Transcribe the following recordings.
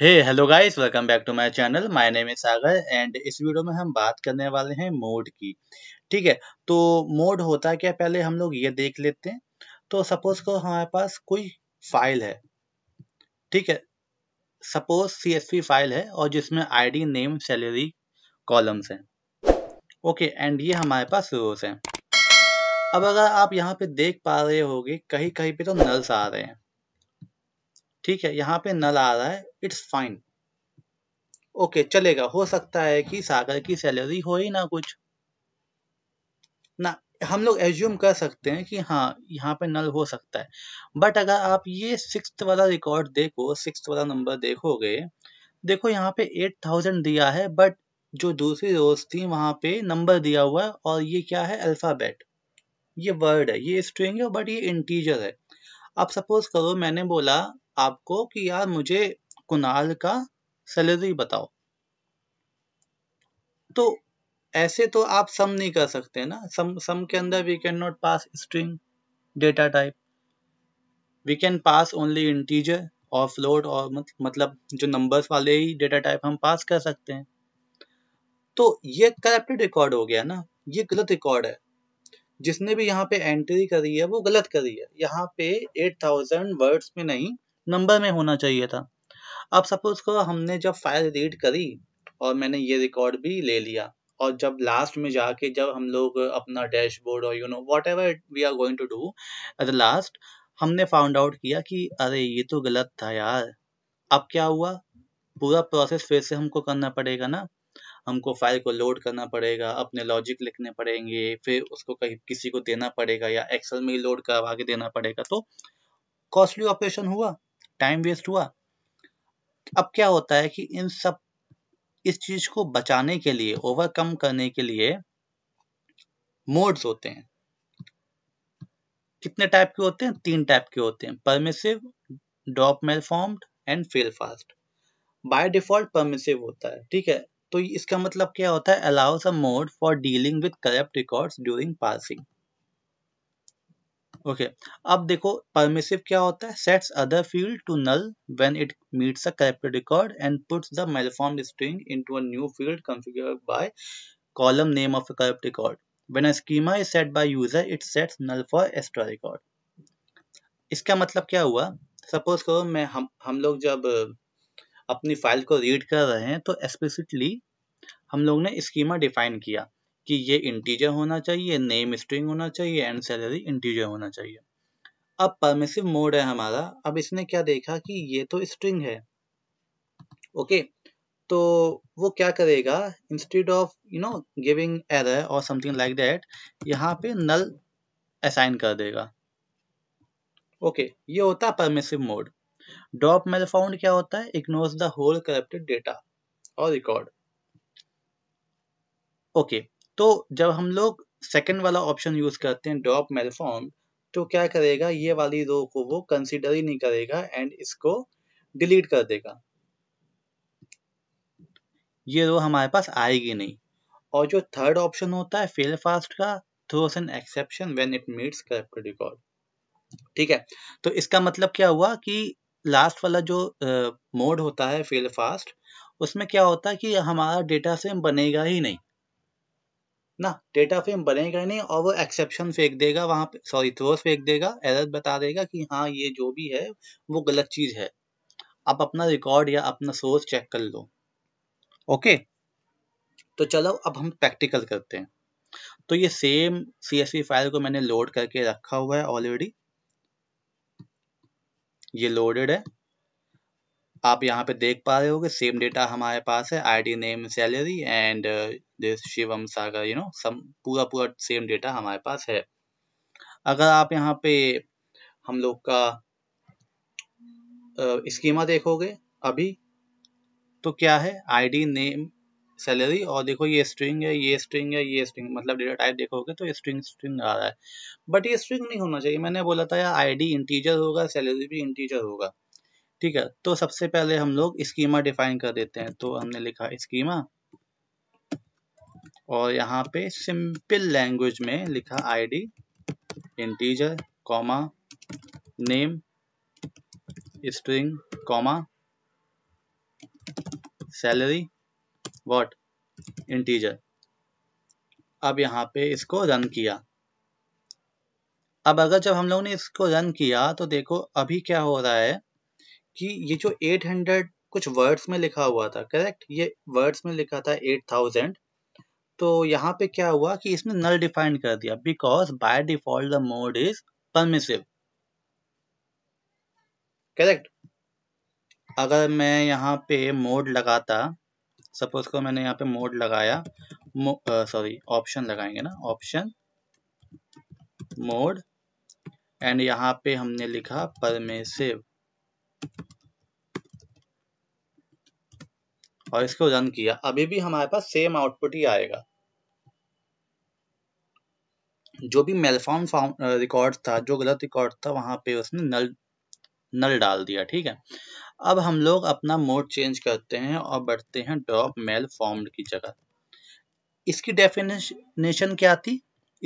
Hey hello guys welcome back to my channel my name is Sagar and इस video में हम बात करने वाले हैं मोड की ठीक है तो मोड होता क्या पहले हम लोग ये देख लेते हैं तो सपोज को हमारे पास कोई फाइल है ठीक है सपोज सी फाइल है और जिसमें आईडी नेम सैलरी कॉलम्स हैं ओके एंड ये हमारे पास रोज हैं अब अगर आप यहाँ पे देख पा रहे होगे कहीं कहीं पे तो नल्स आ रहे हैं ठीक है यहाँ पे नल आ रहा है इट्स फाइन ओके चलेगा हो सकता है कि सागर की सैलरी हो ही ना कुछ ना हम लोग एज्यूम कर सकते हैं कि हाँ यहाँ पे नल हो सकता है बट अगर आप ये सिक्स वाला रिकॉर्ड देखो सिक्स वाला नंबर देखोगे देखो यहाँ पे एट थाउजेंड दिया है बट जो दूसरी रोज थी वहां पे नंबर दिया हुआ है और ये क्या है अल्फाबेट ये वर्ड है ये स्ट्रिंग है बट ये इंटीजर है अब सपोज करो मैंने बोला आपको कि यार मुझे कुणाल का सैलरी बताओ तो ऐसे तो आप सम नहीं कर सकते ना सम सम के अंदर we can not pass string data type we can pass only integer और फ्लोट और मतलब जो नंबर्स वाले ही डेटा टाइप हम पास कर सकते हैं तो ये करप्टेड रिकॉर्ड हो गया ना ये गलत रिकॉर्ड है जिसने भी यहाँ पे एंट्री करी है वो गलत करी है यहाँ पे 8000 वर्ड्स में नहीं नंबर में होना चाहिए था अब सपोज करो हमने जब फाइल रीड करी और मैंने ये रिकॉर्ड भी ले लिया और जब लास्ट में जाके जब हम लोग अपना डैशबोर्ड और you know whatever we are going to do at the last हमने फाउंड आउट किया कि अरे ये तो गलत था यार अब क्या हुआ पूरा प्रोसेस फिर से हमको करना पड़ेगा ना हमको फाइल को लोड करना पड़ेगा अपने लॉजिक लिखने पड़ेंगे फिर उसको कहीं किसी को देना पड़ेगा या एक्सेल में ही लोड करवा के देना पड़ेगा तो कॉस्टली ऑपरेशन हुआ टाइम वेस्ट हुआ अब क्या होता है कि इन सब इस चीज को बचाने के लिए ओवरकम करने के लिए मोड्स होते हैं कितने टाइप के होते हैं तीन टाइप के होते हैं permissive drop malformed and fail fast by default permissive होता है ठीक है तो इसका मतलब क्या होता है allows a mode for dealing with corrupt records during passing okay okay. अब देखो परमिसिव क्या होता है sets other field to null when it meets a corrupted record and puts the malformed string into a new field configured by column name of a corrupt record when a schema is set by user it sets null for extra record इसका मतलब क्या हुआ suppose करो मैं हम हम लोग जब अपनी फाइल को रीड कर रहे हैं तो एक्सप्लिसिटली हम लोग ने स्कीमा डिफाइन किया कि ये इंटीजर होना चाहिए नेम स्ट्रिंग होना चाहिए एंड सैलरी इंटीजर होना चाहिए अब परमिसिव मोड है हमारा अब इसने क्या देखा कि ये तो स्ट्रिंग है ओके तो वो क्या करेगा instead of you know giving error और समथिंग लाइक दैट यहाँ पे नल असाइन कर देगा ओके ये होता है permissive mode drop malformed क्या होता है ignore the whole corrupted data और रिकॉर्ड ओके तो जब हम लोग सेकेंड वाला ऑप्शन यूज करते हैं ड्रॉप मेलफॉर्म तो क्या करेगा ये वाली रो को वो कंसिडर ही नहीं करेगा एंड इसको डिलीट कर देगा ये रो हमारे पास आएगी नहीं और जो थर्ड ऑप्शन होता है फेल फास्ट का throws an exception when it meets corrupt record ठीक है तो इसका मतलब क्या हुआ कि लास्ट वाला जो मोड uh, होता है फेल फास्ट उसमें क्या होता है कि हमारा डेटा सेम बनेगा ही नहीं ना डेटा फ्रेम बनेगा नहीं और वो एक्सेप्शन फेंक देगा वहाँ पे सॉरी थ्रोस फेंक देगा एरर बता देगा कि हाँ ये जो भी है वो गलत चीज़ है आप अपना रिकॉर्ड या अपना सोर्स चेक कर लो ओके तो चलो अब हम प्रैक्टिकल करते हैं तो ये सेम सी फाइल को मैंने लोड करके रखा हुआ है ऑलरेडी ये लोडेड है आप यहाँ पे देख पा रहे कि सेम डेटा हमारे पास है ID name salary and this Shivam Sagar you know some पूरा पूरा सेम डेटा हमारे पास है अगर आप यहाँ पे हम लोग का स्कीमा uh, देखोगे अभी तो क्या है आईडी नेम सैलरी और देखो ये स्ट्रिंग है ये स्ट्रिंग है ये स्ट्रिंग मतलब डेटा टाइप देखोगे तो स्ट्रिंग स्ट्रिंग आ रहा है बट ये स्ट्रिंग नहीं होना चाहिए मैंने बोला था यार आईडी इंटीजर होगा सैलरी भी इंटीजर होगा ठीक है तो सबसे पहले हम लोग स्कीमा डिफाइन कर देते हैं तो हमने लिखा स्कीमा और यहाँ पे सिंपल लैंग्वेज में लिखा ID integer comma name string comma salary what integer अब यहाँ पे इसको रन किया अब अगर जब हम लोग ने इसको रन किया तो देखो अभी क्या हो रहा है कि ये जो 800 कुछ वर्ड्स में लिखा हुआ था करेक्ट ये वर्ड्स में लिखा था 8000 तो यहाँ पे क्या हुआ कि इसने नल डिफाइन कर दिया because by default the mode is permissive correct अगर मैं यहाँ पे मोड लगाता सपोज को मैंने यहाँ पे मोड लगाया सॉरी ऑप्शन लगाएंगे ना ऑप्शन मोड एंड यहाँ पे हमने लिखा परमेसिव और इसको रन किया अभी भी हमारे पास सेम आउटपुट ही आएगा जो भी मेलफॉर्म रिकॉर्ड था जो गलत रिकॉर्ड था वहां पे उसने नल नल डाल दिया ठीक है अब हम लोग अपना मोड चेंज करते हैं और बढ़ते हैं ड्रॉप मेल फॉर्म्ड की जगह इसकी डेफिनेशन क्या थी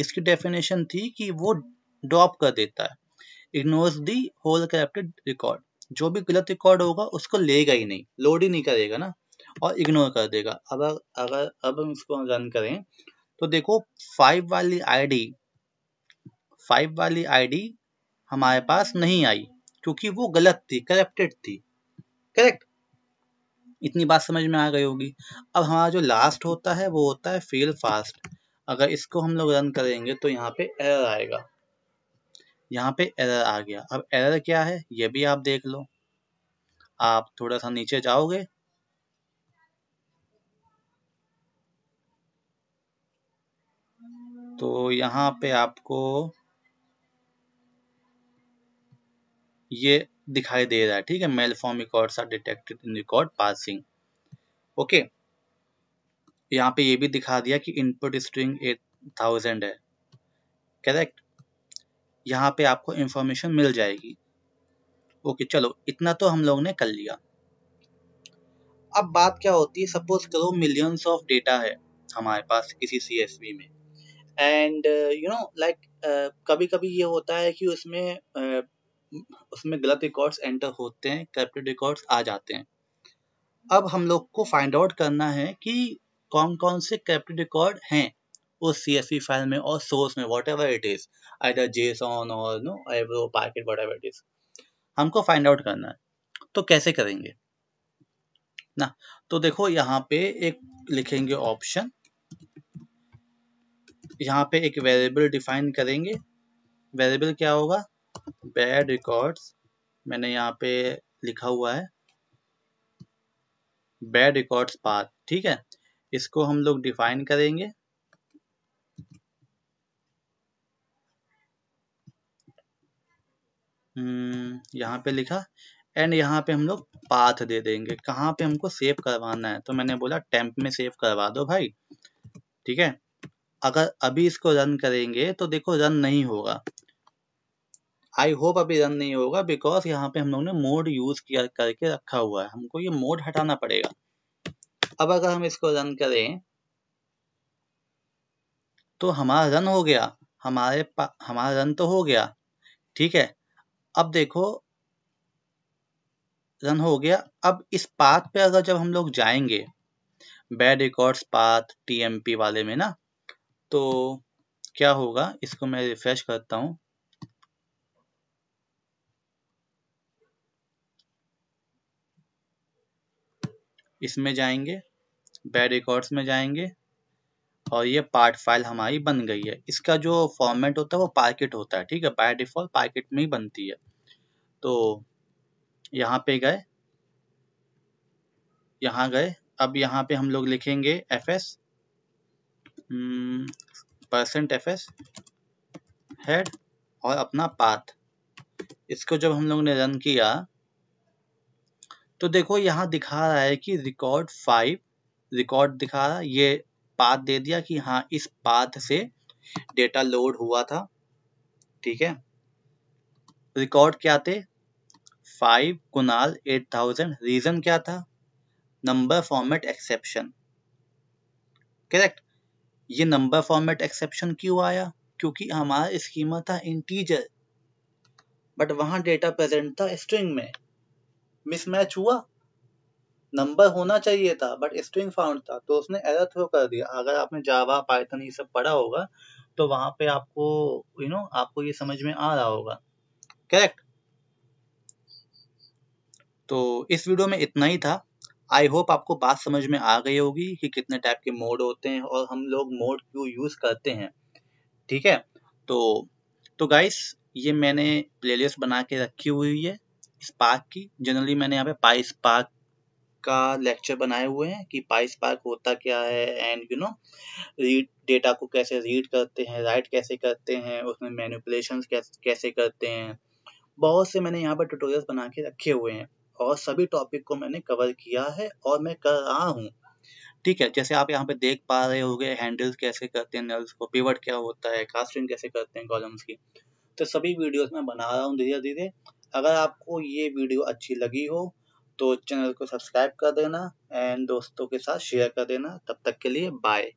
इसकी डेफिनेशन थी कि वो ड्रॉप कर देता है ignores the whole corrupted record जो भी गलत रिकॉर्ड होगा उसको लेगा ही नहीं लोड ही नहीं करेगा ना और इग्नोर कर देगा अब अगर अब हम इसको रन करें तो देखो फाइव वाली आईडी फाइव वाली आईडी हमारे पास नहीं आई क्योंकि वो गलत थी करप्टेड थी करेक्ट इतनी बात समझ में आ गई होगी अब हमारा जो लास्ट होता है वो होता है फेल फास्ट अगर इसको हम लोग रन करेंगे तो यहाँ पे एरर आएगा यहाँ पे एरर आ गया अब एरर क्या है ये भी आप देख लो आप थोड़ा सा नीचे जाओगे तो यहाँ पे आपको ये दिखाई दे रहा है ठीक है malformed record are detected in record passing okay यहाँ पे ये भी दिखा दिया कि इनपुट स्ट्रिंग एट थाउजेंड है करेक्ट यहाँ पे आपको इंफॉर्मेशन मिल जाएगी ओके चलो इतना तो हम लोग ने कर लिया अब बात क्या होती है सपोज करो मिलियंस ऑफ डेटा है हमारे पास किसी सी में एंड यू नो लाइक कभी कभी ये होता है कि उसमें uh, उसमें गलत रिकॉर्ड्स एंटर होते हैं करप्टेड रिकॉर्ड्स आ जाते हैं अब हम लोग को फाइंड आउट करना है कि कौन कौन से करप्टेड रिकॉर्ड हैं उस पी फाइल में और सोर्स में whatever it is either JSON or no packet whatever it is हमको फाइंड आउट करना है तो कैसे करेंगे ना तो देखो यहाँ पे एक लिखेंगे ऑप्शन यहाँ पे एक वेरिएबल डिफाइन करेंगे वेरिएबल क्या होगा बैड रिकॉर्ड्स मैंने यहाँ पे लिखा हुआ है बैड रिकॉर्ड्स पाथ ठीक है इसको हम लोग डिफाइन करेंगे हम्म, यहाँ पे लिखा एंड यहाँ पे हम लोग पाथ दे देंगे कहाँ पे हमको सेव करवाना है तो मैंने बोला टेम्प में सेव करवा दो भाई ठीक है अगर अभी इसको रन करेंगे तो देखो रन नहीं होगा आई होप अभी रन नहीं होगा बिकॉज यहाँ पे हम लोग ने मोड यूज किया करके रखा हुआ है हमको ये मोड हटाना पड़ेगा अब अगर हम इसको रन करें तो हमारा रन हो गया हमारे हमारा रन तो हो गया ठीक है अब देखो रन हो गया अब इस पाथ पे अगर जब हम लोग जाएंगे बैड रिकॉर्ड्स पाथ टीएमपी वाले में ना तो क्या होगा इसको मैं रिफ्रेश करता हूं इसमें जाएंगे बैड रिकॉर्ड्स में जाएंगे और ये पार्ट फाइल हमारी बन गई है इसका जो फॉर्मेट होता है वो पार्केट होता है ठीक है बाय डिफॉल्ट पार्केट में ही बनती है तो यहाँ पे गए यहाँ गए अब यहाँ पे हम लोग लिखेंगे F S percent F S head और अपना पाथ इसको जब हम लोग ने रन किया तो देखो यहाँ दिखा रहा है कि रिकॉर्ड फाइव रिकॉर्ड दिखा रहा है ये पाथ दे दिया कि हाँ इस पाथ से डेटा लोड हुआ था ठीक है रिकॉर्ड क्या थे five Kunal eight thousand reason क्या था नंबर फॉर्मेट एक्सेप्शन करेक्ट ये नंबर फॉर्मेट एक्सेप्शन क्यों आया क्योंकि हमारा स्कीमा था इंटीजर बट वहां डेटा प्रेजेंट था स्ट्रिंग में मिसमैच हुआ नंबर होना चाहिए था बट स्ट्रिंग फाउंड था तो उसने एरर थ्रो कर दिया अगर आपने जावा पाइथन ये सब पढ़ा होगा तो वहां पे आपको यू you नो know, आपको ये समझ में आ रहा होगा करेक्ट तो इस वीडियो में इतना ही था आई होप आपको बात समझ में आ गई होगी कि कितने टाइप के मोड होते हैं और हम लोग मोड क्यों यूज करते हैं ठीक है तो तो गाइस ये मैंने प्लेलिस्ट बना के रखी हुई है स्पार्क की जनरली मैंने यहाँ पे पाई स्पार्क का लेक्चर बनाए हुए हैं कि पाई स्पार्क होता क्या है and you know read data को कैसे रीड करते हैं राइट कैसे करते हैं उसमें मैनिपुलेशन कैसे करते हैं बहुत से मैंने यहाँ पर ट्यूटोरियल्स बना के रखे हुए हैं और सभी टॉपिक को मैंने कवर किया है और मैं कर रहा हूँ ठीक है जैसे आप यहाँ पे देख पा रहे हो गए हैंडल्स कैसे करते हैं नल्स को पिवट क्या होता है कास्टिंग कैसे करते हैं कॉलम्स की तो सभी वीडियोस मैं बना रहा हूँ धीरे धीरे अगर आपको ये वीडियो अच्छी लगी हो तो चैनल को सब्सक्राइब कर देना एंड दोस्तों के साथ शेयर कर देना तब तक के लिए बाय